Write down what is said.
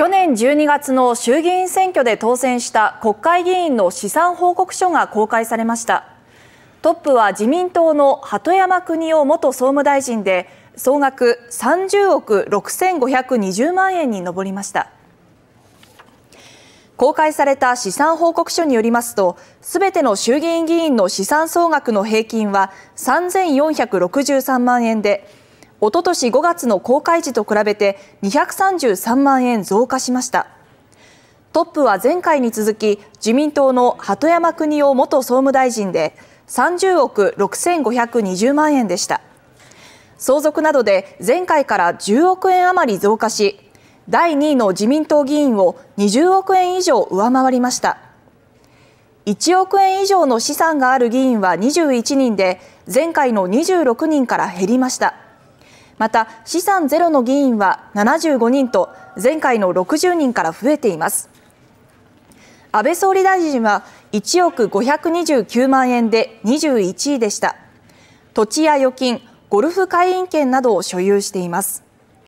去年12月の衆議院選挙で当選した国会議員の資産報告書が公開されましたトップは自民党の鳩山邦夫元総務大臣で総額30億6520万円に上りました公開された資産報告書によりますとすべての衆議院議員の資産総額の平均は3463万円でおととし5月の公開時と比べて233万円増加しましたトップは前回に続き自民党の鳩山邦夫元総務大臣で30億6520万円でした相続などで前回から10億円余り増加し第2位の自民党議員を20億円以上上回りました1億円以上の資産がある議員は21人で前回の26人から減りました。また資産ゼロの議員は75人と前回の60人から増えています安倍総理大臣は1億529万円で21位でした土地や預金ゴルフ会員権などを所有しています